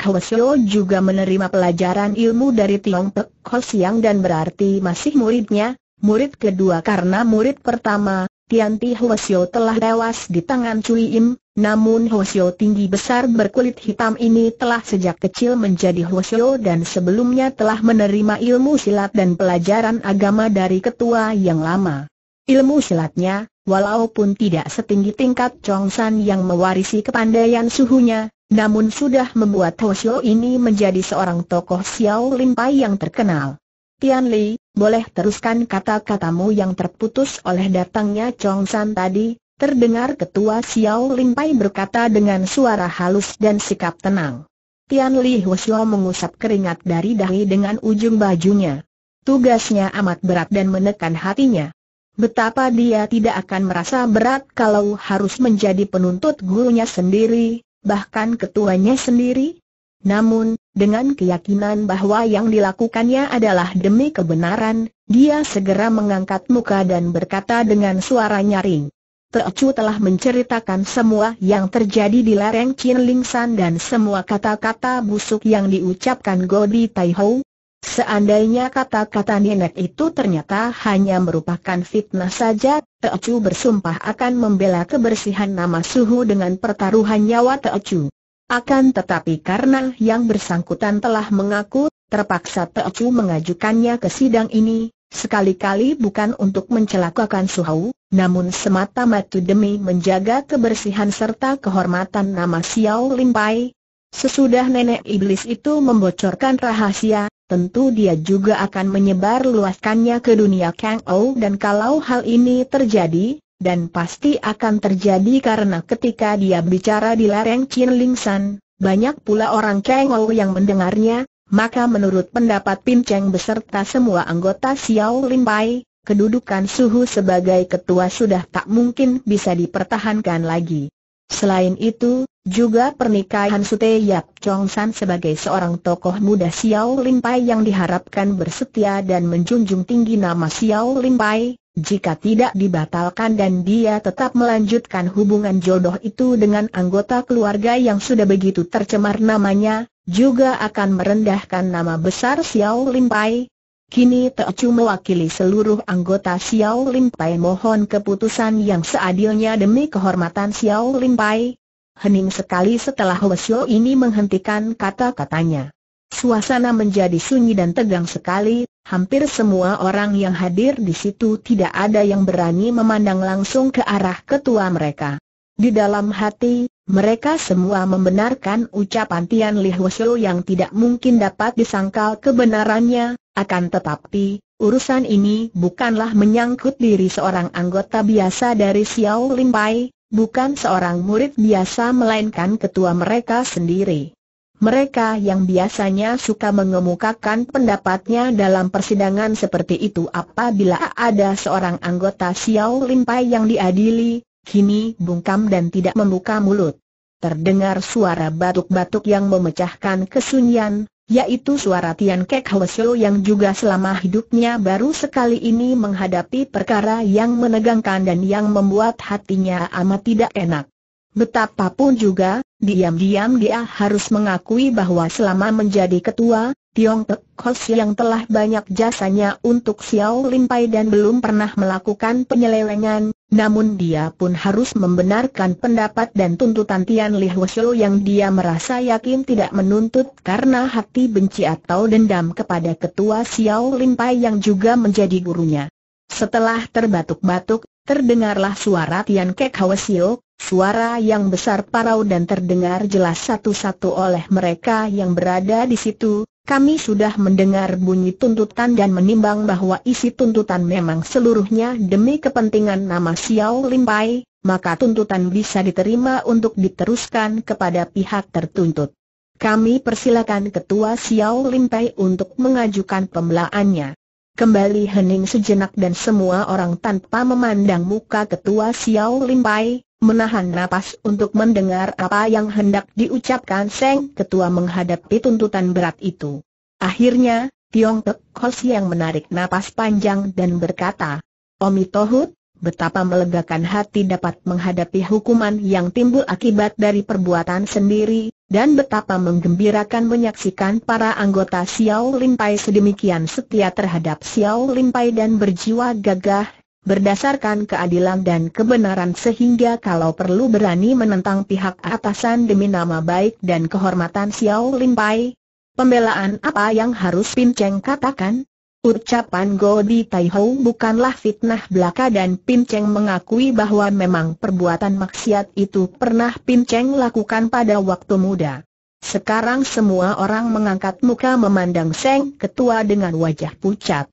juga menerima pelajaran ilmu dari Tiong Pek Ho dan berarti masih muridnya, murid kedua karena murid pertama, Tian Ti Hwasyo telah tewas di tangan Cui Im, namun Hwesio tinggi besar berkulit hitam ini telah sejak kecil menjadi Hwesio dan sebelumnya telah menerima ilmu silat dan pelajaran agama dari ketua yang lama. Ilmu silatnya, walaupun tidak setinggi tingkat Chong San yang mewarisi kepandaian suhunya, namun sudah membuat Hoshio ini menjadi seorang tokoh Xiao Lin yang terkenal. Tian Li, boleh teruskan kata-katamu yang terputus oleh datangnya Chong San tadi, terdengar ketua Xiao Lin berkata dengan suara halus dan sikap tenang. Tian Li Hoshio mengusap keringat dari dahi dengan ujung bajunya. Tugasnya amat berat dan menekan hatinya. Betapa dia tidak akan merasa berat kalau harus menjadi penuntut gurunya sendiri, bahkan ketuanya sendiri? Namun, dengan keyakinan bahwa yang dilakukannya adalah demi kebenaran, dia segera mengangkat muka dan berkata dengan suara nyaring. Teocu telah menceritakan semua yang terjadi di lereng Chin Ling San dan semua kata-kata busuk yang diucapkan Godi Tai Hou." Seandainya kata-kata nenek itu ternyata hanya merupakan fitnah saja, Teocu bersumpah akan membela kebersihan nama Suhu dengan pertaruhan nyawa Teocu. Akan tetapi karena yang bersangkutan telah mengaku, terpaksa Teocu mengajukannya ke sidang ini, sekali-kali bukan untuk mencelakakan Suhu, namun semata-mata demi menjaga kebersihan serta kehormatan nama Xiao Limpai. Sesudah nenek iblis itu membocorkan rahasia, tentu dia juga akan menyebar luaskannya ke dunia Kang Ou dan kalau hal ini terjadi, dan pasti akan terjadi karena ketika dia bicara di lereng Chin Ling San, banyak pula orang Kang Ou yang mendengarnya, maka menurut pendapat Pin Cheng beserta semua anggota Xiao Lin Pai, kedudukan Suhu sebagai ketua sudah tak mungkin bisa dipertahankan lagi. Selain itu, juga pernikahan Sute Yap Chong San sebagai seorang tokoh muda Xiao Lim Pai yang diharapkan bersetia dan menjunjung tinggi nama Xiao Lim Pai, jika tidak dibatalkan dan dia tetap melanjutkan hubungan jodoh itu dengan anggota keluarga yang sudah begitu tercemar namanya, juga akan merendahkan nama besar Xiao Lim Pai, Kini Teocu mewakili seluruh anggota Xiao Lim Pai mohon keputusan yang seadilnya demi kehormatan Xiao Lim Pai. Hening sekali setelah Wesio ini menghentikan kata-katanya. Suasana menjadi sunyi dan tegang sekali, hampir semua orang yang hadir di situ tidak ada yang berani memandang langsung ke arah ketua mereka. Di dalam hati, mereka semua membenarkan ucapan Tian Li Hwashu yang tidak mungkin dapat disangkal kebenarannya, akan tetapi, urusan ini bukanlah menyangkut diri seorang anggota biasa dari Xiao Lim Pai, bukan seorang murid biasa melainkan ketua mereka sendiri. Mereka yang biasanya suka mengemukakan pendapatnya dalam persidangan seperti itu apabila ada seorang anggota Xiao Lim Pai yang diadili, kini bungkam dan tidak membuka mulut. Terdengar suara batuk-batuk yang memecahkan kesunyian, yaitu suara Tian Kek Hwesyo yang juga selama hidupnya baru sekali ini menghadapi perkara yang menegangkan dan yang membuat hatinya amat tidak enak. Betapapun juga, diam-diam dia harus mengakui bahwa selama menjadi ketua, Tiong Tek Kos yang telah banyak jasanya untuk Xiao Pai dan belum pernah melakukan penyelewengan, namun dia pun harus membenarkan pendapat dan tuntutan Tian Li Huoshu yang dia merasa yakin tidak menuntut karena hati benci atau dendam kepada ketua Xiao Pai yang juga menjadi gurunya. Setelah terbatuk-batuk, terdengarlah suara Tian Kek Huoshu, Suara yang besar parau dan terdengar jelas satu-satu oleh mereka yang berada di situ, kami sudah mendengar bunyi tuntutan dan menimbang bahwa isi tuntutan memang seluruhnya demi kepentingan nama Xiao Limpai, maka tuntutan bisa diterima untuk diteruskan kepada pihak tertuntut. Kami persilakan Ketua Xiao Limpai untuk mengajukan pembelaannya. Kembali hening sejenak dan semua orang tanpa memandang muka ketua Xiao Limpai, menahan napas untuk mendengar apa yang hendak diucapkan Seng Ketua menghadapi tuntutan berat itu. Akhirnya, Tiong Tek Kos yang menarik napas panjang dan berkata, Omi Tohut, betapa melegakan hati dapat menghadapi hukuman yang timbul akibat dari perbuatan sendiri, dan betapa menggembirakan menyaksikan para anggota Xiao Limpai sedemikian setia terhadap Xiao Limpai dan berjiwa gagah, berdasarkan keadilan dan kebenaran sehingga kalau perlu berani menentang pihak atasan demi nama baik dan kehormatan Xiao Limpai. Pembelaan apa yang harus Pinceng katakan? Ucapan Godi Taihou bukanlah fitnah belaka dan Pin Cheng mengakui bahwa memang perbuatan maksiat itu pernah Pin Cheng lakukan pada waktu muda. Sekarang semua orang mengangkat muka memandang Seng Ketua dengan wajah pucat.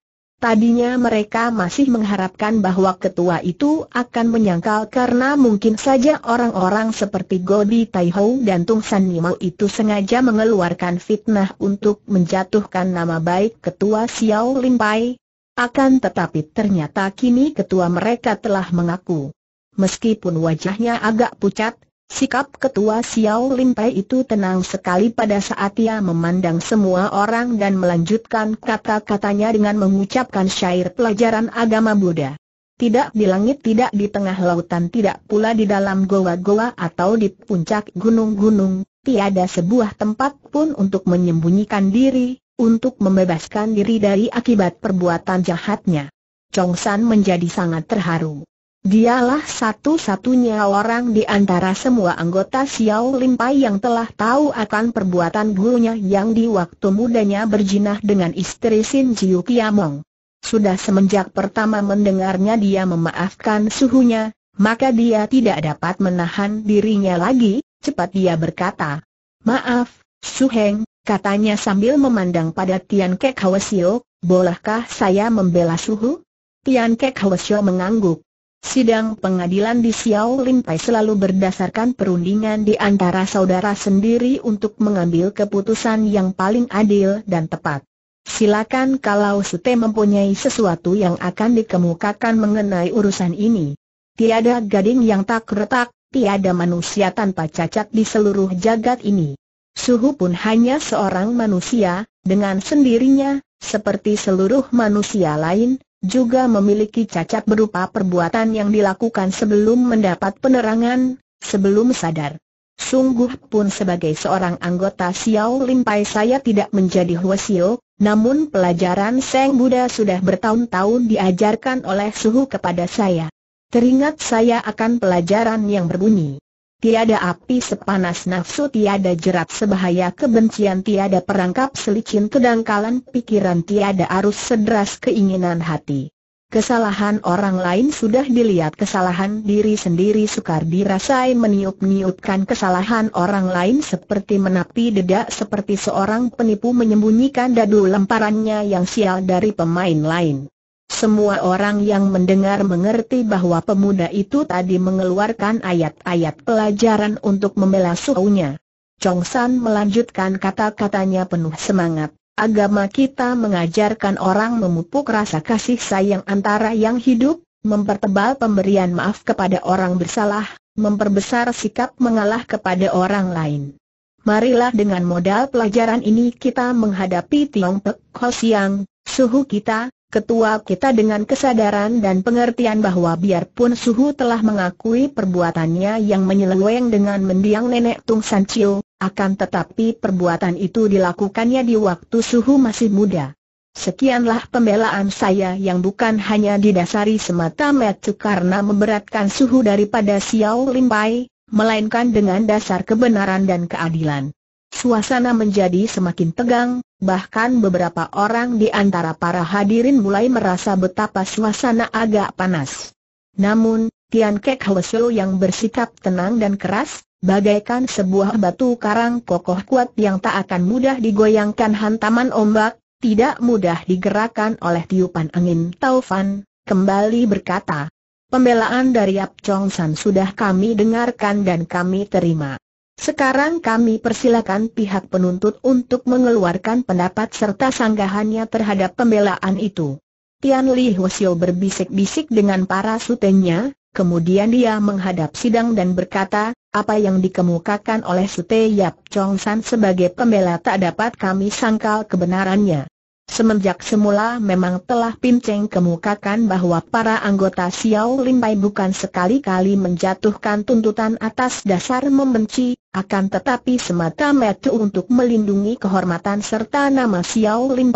Tadinya mereka masih mengharapkan bahwa ketua itu akan menyangkal karena mungkin saja orang-orang seperti Godi Taihou dan Tung San Nimo itu sengaja mengeluarkan fitnah untuk menjatuhkan nama baik ketua Xiao Lin Pai. Akan tetapi ternyata kini ketua mereka telah mengaku. Meskipun wajahnya agak pucat, Sikap ketua Xiao Pei itu tenang sekali pada saat ia memandang semua orang dan melanjutkan kata-katanya dengan mengucapkan syair pelajaran agama Buddha. Tidak di langit, tidak di tengah lautan, tidak pula di dalam goa-goa atau di puncak gunung-gunung, tiada sebuah tempat pun untuk menyembunyikan diri, untuk membebaskan diri dari akibat perbuatan jahatnya. Chong San menjadi sangat terharu. Dialah satu-satunya orang di antara semua anggota Xiao Limpai yang telah tahu akan perbuatan gurunya yang di waktu mudanya berjinah dengan istri Sin Jiu Kiamong. Sudah semenjak pertama mendengarnya dia memaafkan suhunya, maka dia tidak dapat menahan dirinya lagi, cepat dia berkata. Maaf, Su Heng, katanya sambil memandang pada Tian Kek Hwasio, bolehkah saya membela suhu? Tian Kek Hwasio mengangguk. Sidang pengadilan di Xiao Limpai selalu berdasarkan perundingan di antara saudara sendiri untuk mengambil keputusan yang paling adil dan tepat. Silakan kalau Sute mempunyai sesuatu yang akan dikemukakan mengenai urusan ini. Tiada gading yang tak retak, tiada manusia tanpa cacat di seluruh jagat ini. Suhu pun hanya seorang manusia, dengan sendirinya, seperti seluruh manusia lain, juga memiliki cacat berupa perbuatan yang dilakukan sebelum mendapat penerangan, sebelum sadar. Sungguh pun sebagai seorang anggota Xiao Limpai saya tidak menjadi Huasio, namun pelajaran Seng Buddha sudah bertahun-tahun diajarkan oleh suhu kepada saya. Teringat saya akan pelajaran yang berbunyi, Tiada api sepanas nafsu tiada jerat sebahaya kebencian tiada perangkap selicin kedangkalan pikiran tiada arus sederas keinginan hati. Kesalahan orang lain sudah dilihat kesalahan diri sendiri sukar dirasai meniup-niupkan kesalahan orang lain seperti menapi dedak seperti seorang penipu menyembunyikan dadu lemparannya yang sial dari pemain lain. Semua orang yang mendengar mengerti bahwa pemuda itu tadi mengeluarkan ayat-ayat pelajaran untuk membela suhunya. Chong San melanjutkan kata-katanya penuh semangat. Agama kita mengajarkan orang memupuk rasa kasih sayang antara yang hidup, mempertebal pemberian maaf kepada orang bersalah, memperbesar sikap mengalah kepada orang lain. Marilah dengan modal pelajaran ini kita menghadapi Tiong Pek Ho Siang, suhu kita, Ketua kita dengan kesadaran dan pengertian bahwa biarpun Suhu telah mengakui perbuatannya yang menyeleweng dengan mendiang nenek Tung San Chiu, akan tetapi perbuatan itu dilakukannya di waktu Suhu masih muda. Sekianlah pembelaan saya yang bukan hanya didasari semata metu karena memberatkan Suhu daripada Xiao Limpai, melainkan dengan dasar kebenaran dan keadilan. Suasana menjadi semakin tegang, bahkan beberapa orang di antara para hadirin mulai merasa betapa suasana agak panas. Namun, Tian Kek Hwesu yang bersikap tenang dan keras, bagaikan sebuah batu karang kokoh kuat yang tak akan mudah digoyangkan hantaman ombak, tidak mudah digerakkan oleh tiupan angin taufan, kembali berkata, Pembelaan dari Yap Chong San sudah kami dengarkan dan kami terima. Sekarang kami persilakan pihak penuntut untuk mengeluarkan pendapat serta sanggahannya terhadap pembelaan itu. Tian Li Hwasyo berbisik-bisik dengan para sutenya, kemudian dia menghadap sidang dan berkata, apa yang dikemukakan oleh Sute Yap Chong San sebagai pembela tak dapat kami sangkal kebenarannya. Semenjak semula memang telah Pinceng kemukakan bahwa para anggota Xiao Pai bukan sekali-kali menjatuhkan tuntutan atas dasar membenci, akan tetapi semata-mata untuk melindungi kehormatan serta nama Xiao Lim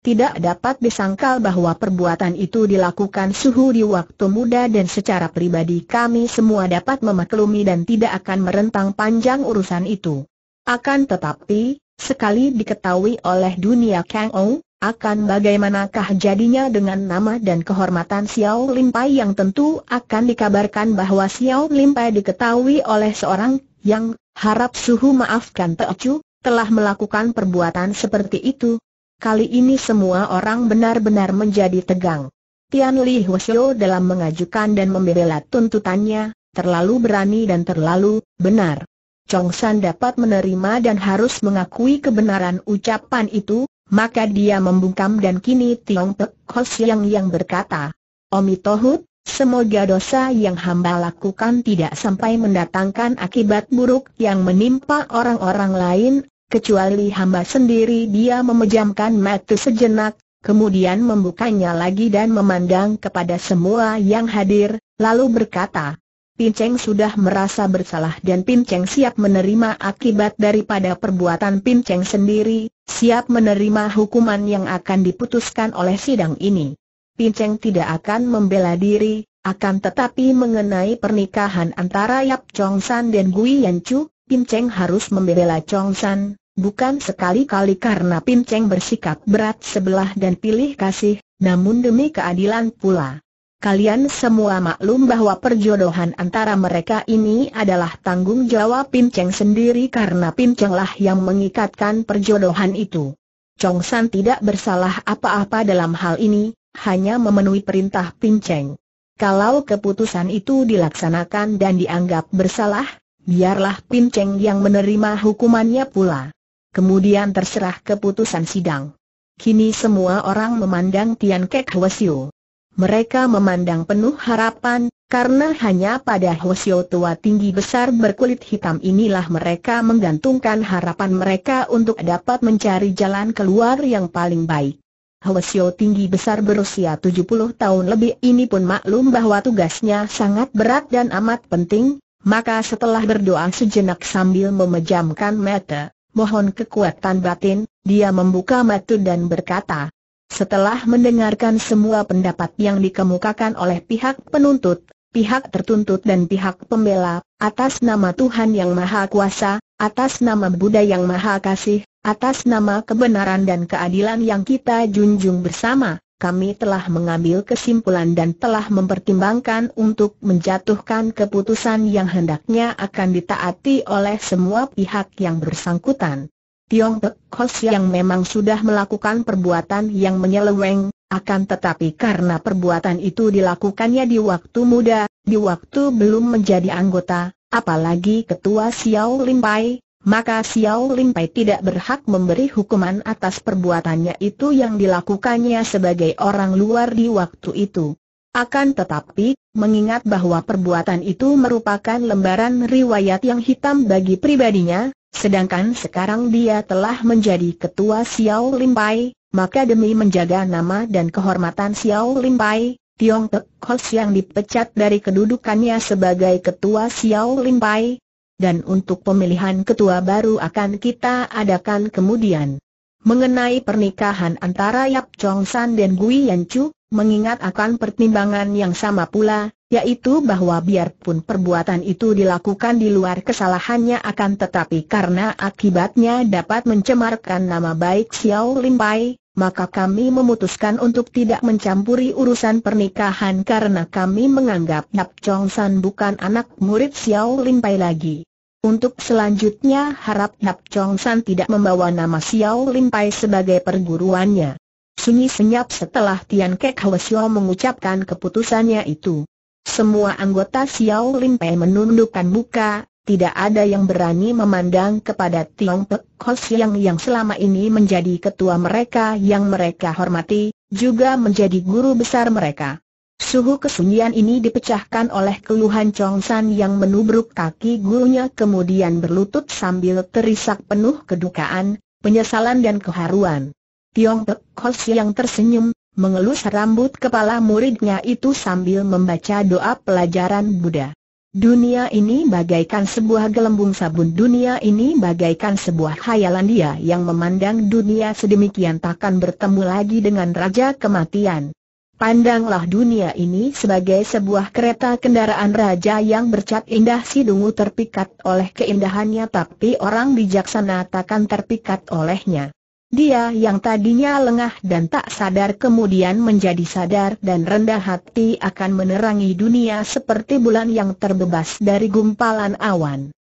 tidak dapat disangkal bahwa perbuatan itu dilakukan suhu di waktu muda dan secara pribadi kami semua dapat memaklumi dan tidak akan merentang panjang urusan itu. Akan tetapi, sekali diketahui oleh dunia Kang Ou, akan bagaimanakah jadinya dengan nama dan kehormatan Xiao Lim yang tentu akan dikabarkan bahwa Xiao Lim diketahui oleh seorang yang, harap suhu maafkan Teocu, telah melakukan perbuatan seperti itu. Kali ini semua orang benar-benar menjadi tegang. Tian Li Huosyo dalam mengajukan dan membela tuntutannya, terlalu berani dan terlalu benar. Chong San dapat menerima dan harus mengakui kebenaran ucapan itu, maka dia membungkam dan kini Tiong Pek Hos yang yang berkata, Omi Tohut, Semoga dosa yang hamba lakukan tidak sampai mendatangkan akibat buruk yang menimpa orang-orang lain, kecuali hamba sendiri dia memejamkan mata sejenak, kemudian membukanya lagi dan memandang kepada semua yang hadir, lalu berkata, Pinceng sudah merasa bersalah dan Pinceng siap menerima akibat daripada perbuatan Pinceng sendiri, siap menerima hukuman yang akan diputuskan oleh sidang ini. Pinceng tidak akan membela diri, akan tetapi mengenai pernikahan antara Yap Chong San dan Gui Yan Chu, Pinceng harus membela Chong San, bukan sekali-kali karena Pinceng bersikap berat sebelah dan pilih kasih, namun demi keadilan pula. Kalian semua maklum bahwa perjodohan antara mereka ini adalah tanggung jawab Pinceng sendiri karena Pincenglah yang mengikatkan perjodohan itu. Chong San tidak bersalah apa-apa dalam hal ini, hanya memenuhi perintah Pinceng. Kalau keputusan itu dilaksanakan dan dianggap bersalah, biarlah Pinceng yang menerima hukumannya pula. Kemudian terserah keputusan sidang. Kini semua orang memandang Tian Kek Hwasyo. Mereka memandang penuh harapan, karena hanya pada Hwasyo tua tinggi besar berkulit hitam inilah mereka menggantungkan harapan mereka untuk dapat mencari jalan keluar yang paling baik. Hwasyo tinggi besar berusia 70 tahun lebih ini pun maklum bahwa tugasnya sangat berat dan amat penting, maka setelah berdoa sejenak sambil memejamkan mata, mohon kekuatan batin, dia membuka mata dan berkata, setelah mendengarkan semua pendapat yang dikemukakan oleh pihak penuntut, pihak tertuntut dan pihak pembela, atas nama Tuhan Yang Maha Kuasa, atas nama Buddha yang Maha Kasih, atas nama kebenaran dan keadilan yang kita junjung bersama, kami telah mengambil kesimpulan dan telah mempertimbangkan untuk menjatuhkan keputusan yang hendaknya akan ditaati oleh semua pihak yang bersangkutan. Tiong Pek Kos yang memang sudah melakukan perbuatan yang menyeleweng, akan tetapi karena perbuatan itu dilakukannya di waktu muda, di waktu belum menjadi anggota, apalagi ketua Xiao Limpai, maka Xiao Limpai tidak berhak memberi hukuman atas perbuatannya itu yang dilakukannya sebagai orang luar di waktu itu. Akan tetapi, mengingat bahwa perbuatan itu merupakan lembaran riwayat yang hitam bagi pribadinya, sedangkan sekarang dia telah menjadi ketua Xiao Limpai, maka demi menjaga nama dan kehormatan Xiao Limpai, Tiong Pek Kos yang dipecat dari kedudukannya sebagai ketua Xiao Lin Pai. Dan untuk pemilihan ketua baru akan kita adakan kemudian. Mengenai pernikahan antara Yap Chong San dan Gui Yan Chu, mengingat akan pertimbangan yang sama pula, yaitu bahwa biarpun perbuatan itu dilakukan di luar kesalahannya akan tetapi karena akibatnya dapat mencemarkan nama baik Xiao Lin Pai, maka kami memutuskan untuk tidak mencampuri urusan pernikahan karena kami menganggap Nap Chong San bukan anak murid Xiao Lin Pai lagi. Untuk selanjutnya harap Nap Chong San tidak membawa nama Xiao Lin Pai sebagai perguruannya. Sunyi senyap setelah Tian Kek Hwasyo mengucapkan keputusannya itu. Semua anggota Xiao Lin Pai menundukkan muka, tidak ada yang berani memandang kepada Tiong Pek Kos yang selama ini menjadi ketua mereka yang mereka hormati, juga menjadi guru besar mereka. Suhu kesunyian ini dipecahkan oleh keluhan Chong San yang menubruk kaki gurunya kemudian berlutut sambil terisak penuh kedukaan, penyesalan dan keharuan. Tiong Pek Kos yang tersenyum, mengelus rambut kepala muridnya itu sambil membaca doa pelajaran Buddha. Dunia ini bagaikan sebuah gelembung sabun Dunia ini bagaikan sebuah khayalan dia yang memandang dunia sedemikian takkan bertemu lagi dengan Raja Kematian Pandanglah dunia ini sebagai sebuah kereta kendaraan raja yang bercat indah Si dungu terpikat oleh keindahannya tapi orang bijaksana takkan terpikat olehnya dia yang tadinya lengah dan tak sadar kemudian menjadi sadar dan rendah hati akan menerangi dunia seperti bulan yang terbebas dari gumpalan awan.